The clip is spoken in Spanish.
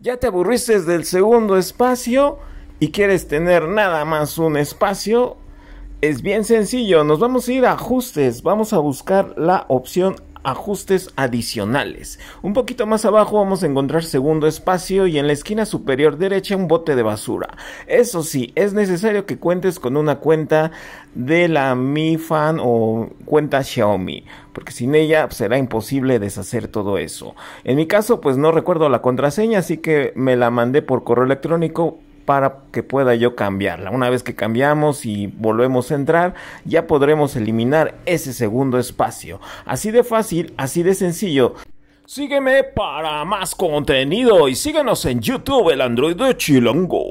ya te aburriste del segundo espacio y quieres tener nada más un espacio, es bien sencillo. Nos vamos a ir a ajustes, vamos a buscar la opción ajustes adicionales. Un poquito más abajo vamos a encontrar segundo espacio y en la esquina superior derecha un bote de basura. Eso sí, es necesario que cuentes con una cuenta de la Mi Fan o cuenta Xiaomi, porque sin ella pues, será imposible deshacer todo eso. En mi caso, pues no recuerdo la contraseña, así que me la mandé por correo electrónico para que pueda yo cambiarla. Una vez que cambiamos y volvemos a entrar, ya podremos eliminar ese segundo espacio. Así de fácil, así de sencillo. Sígueme para más contenido y síguenos en YouTube, el Android de Chilango.